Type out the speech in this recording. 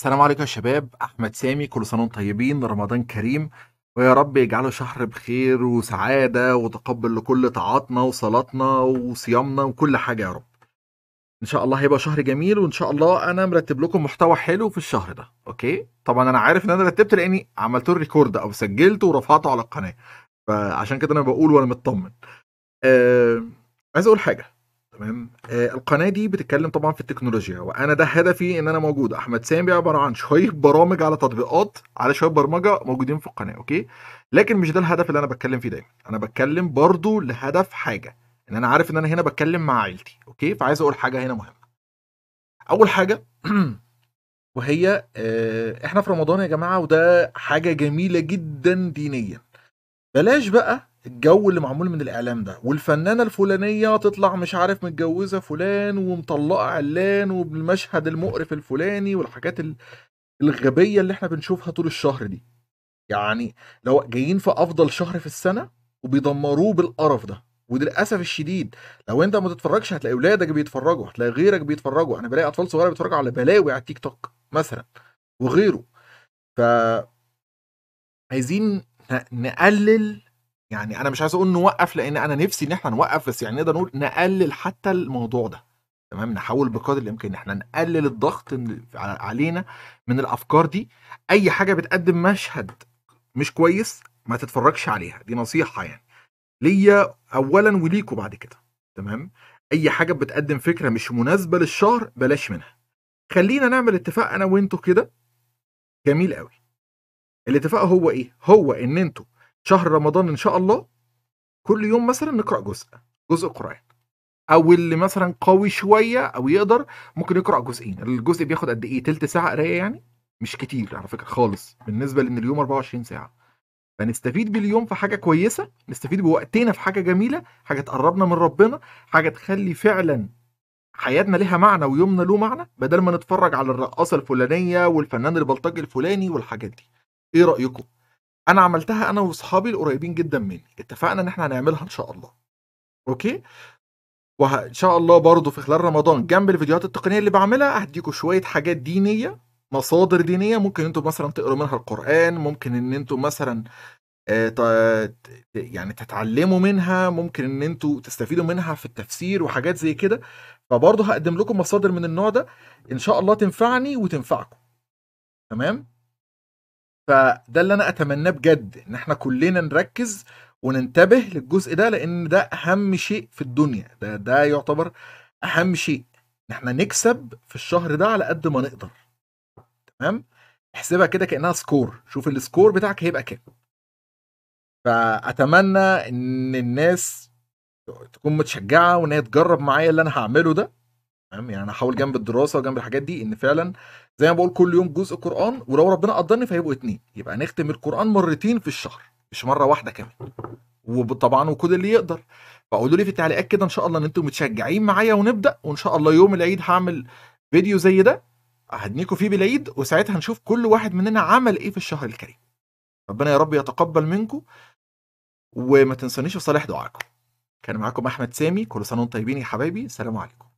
السلام عليكم يا شباب احمد سامي كل سنه وانتم طيبين رمضان كريم ويا رب يجعله شهر بخير وسعاده وتقبل لكل طاعاتنا وصلاتنا وصيامنا وكل حاجه يا رب ان شاء الله هيبقى شهر جميل وان شاء الله انا مرتب لكم محتوى حلو في الشهر ده اوكي طبعا انا عارف ان انا رتبت لاني عملت الريكورد او سجلته ورفعته على القناه فعشان كده انا بقول وانا مطمن أه... عايز اقول حاجه تمام آه القناه دي بتتكلم طبعا في التكنولوجيا وانا ده هدفي ان انا موجود احمد سامي عباره عن شويه برامج على تطبيقات على شويه برمجه موجودين في القناه اوكي لكن مش ده الهدف اللي انا بتكلم فيه دايما انا بتكلم برضو لهدف حاجه ان انا عارف ان انا هنا بتكلم مع عيلتي اوكي فعايز اقول حاجه هنا مهمه اول حاجه وهي آه احنا في رمضان يا جماعه وده حاجه جميله جدا دينيا بلاش بقى الجو اللي معمول من الاعلام ده والفنانه الفلانيه تطلع مش عارف متجوزه فلان ومطلقه علان وبالمشهد المقرف الفلاني والحاجات الغبيه اللي احنا بنشوفها طول الشهر دي يعني لو جايين في افضل شهر في السنه وبيدمروه بالقرف ده وللاسف الشديد لو انت ما تتفرجش هتلاقي ولادك بيتفرجوا هتلاقي غيرك بيتفرجوا انا بلاقي اطفال صغيره بيتفرجوا على بلاوي على التيك توك مثلا وغيره ف عايزين نقلل يعني انا مش عايز اقول نوقف لان انا نفسي ان احنا نوقف بس يعني نقدر نقول نقلل حتى الموضوع ده تمام نحاول بقدر الامكان ان احنا نقلل الضغط علينا من الافكار دي اي حاجه بتقدم مشهد مش كويس ما تتفرجش عليها دي نصيحه يعني ليا اولا وليكوا بعد كده تمام اي حاجه بتقدم فكره مش مناسبه للشهر بلاش منها خلينا نعمل اتفاق انا وانتوا كده جميل قوي الاتفاق هو ايه هو ان انتوا شهر رمضان ان شاء الله كل يوم مثلا نقرا جزء جزء قران او اللي مثلا قوي شويه او يقدر ممكن يقرا جزئين الجزء بياخد قد ايه تلت ساعه قرايه يعني مش كتير على فكره خالص بالنسبه لان اليوم 24 ساعه فنستفيد باليوم في حاجه كويسه نستفيد بوقتنا في حاجه جميله حاجه تقربنا من ربنا حاجه تخلي فعلا حياتنا ليها معنى ويومنا له معنى بدل ما نتفرج على الرقاصه الفلانيه والفنان البلطجي الفلاني والحاجات دي ايه رايكم انا عملتها انا واصحابي القريبين جدا مني اتفقنا ان احنا هنعملها ان شاء الله اوكي وان شاء الله برضه في خلال رمضان جنب الفيديوهات التقنيه اللي بعملها هديكم شويه حاجات دينيه مصادر دينيه ممكن انتم مثلا تقروا منها القران ممكن ان انتم مثلا آه، يعني تتعلموا منها ممكن ان انتوا تستفيدوا منها في التفسير وحاجات زي كده فبرضه هقدم لكم مصادر من النوع ده ان شاء الله تنفعني وتنفعكم تمام فده اللي انا اتمناه بجد ان احنا كلنا نركز وننتبه للجزء ده لان ده اهم شيء في الدنيا ده ده يعتبر اهم شيء ان احنا نكسب في الشهر ده على قد ما نقدر تمام احسبها كده كانها سكور شوف السكور بتاعك هيبقى كام فاتمنى ان الناس تكون متشجعه وان هي تجرب معايا اللي انا هعمله ده تمام يعني انا هحاول جنب الدراسه وجنب الحاجات دي ان فعلا زي ما بقول كل يوم جزء قران ولو ربنا قدرني فهيبقوا اتنين يبقى نختم القران مرتين في الشهر مش مره واحده كمان وطبعا وكل اللي يقدر فقولوا لي في التعليقات كده ان شاء الله ان انتم متشجعين معايا ونبدا وان شاء الله يوم العيد هعمل فيديو زي ده اهنيكم فيه بالعيد وساعتها هنشوف كل واحد مننا عمل ايه في الشهر الكريم ربنا يا رب يتقبل منكم وما تنسونيش في صالح دعائكم كان معاكم احمد سامي كل سنه وانتم طيبين يا حبايبي سلام عليكم